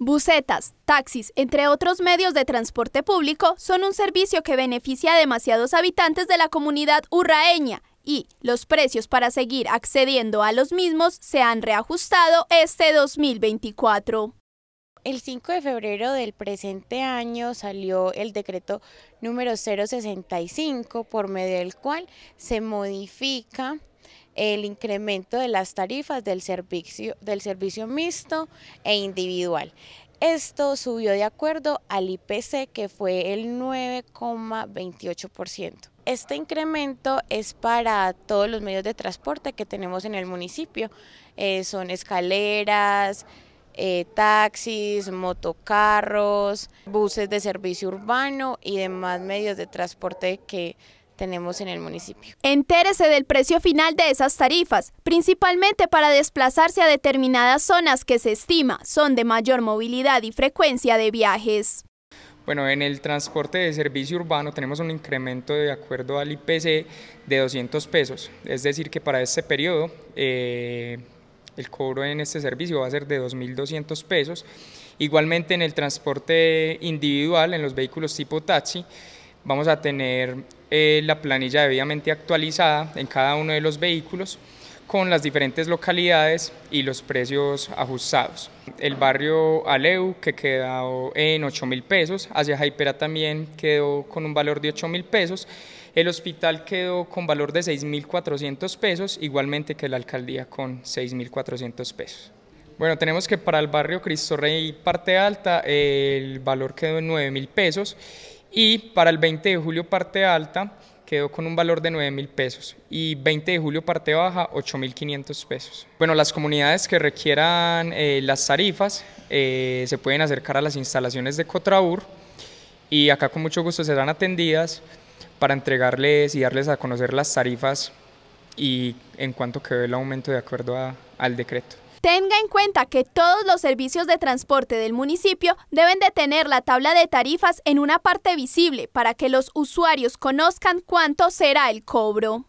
Bucetas, taxis, entre otros medios de transporte público, son un servicio que beneficia a demasiados habitantes de la comunidad urraeña y los precios para seguir accediendo a los mismos se han reajustado este 2024. El 5 de febrero del presente año salió el decreto número 065 por medio del cual se modifica el incremento de las tarifas del servicio, del servicio mixto e individual. Esto subió de acuerdo al IPC que fue el 9,28%. Este incremento es para todos los medios de transporte que tenemos en el municipio. Eh, son escaleras, eh, taxis, motocarros, buses de servicio urbano y demás medios de transporte que tenemos en el municipio. Entérese del precio final de esas tarifas, principalmente para desplazarse a determinadas zonas que se estima son de mayor movilidad y frecuencia de viajes. Bueno, en el transporte de servicio urbano tenemos un incremento de acuerdo al IPC de 200 pesos, es decir que para este periodo eh, el cobro en este servicio va a ser de 2.200 pesos. Igualmente en el transporte individual, en los vehículos tipo taxi, vamos a tener eh, la planilla debidamente actualizada en cada uno de los vehículos con las diferentes localidades y los precios ajustados. El barrio Aleu, que quedó en 8 mil pesos, hacia Jaipera también quedó con un valor de 8 mil pesos, el hospital quedó con valor de 6 mil 400 pesos, igualmente que la alcaldía con 6 mil 400 pesos. Bueno, tenemos que para el barrio Cristo Rey parte alta el valor quedó en 9 mil pesos y para el 20 de julio parte alta quedó con un valor de 9 mil pesos y 20 de julio parte baja 8 mil 500 pesos. Bueno, las comunidades que requieran eh, las tarifas eh, se pueden acercar a las instalaciones de Cotraur y acá con mucho gusto serán atendidas para entregarles y darles a conocer las tarifas y en cuanto ve el aumento de acuerdo al decreto. Tenga en cuenta que todos los servicios de transporte del municipio deben de tener la tabla de tarifas en una parte visible para que los usuarios conozcan cuánto será el cobro.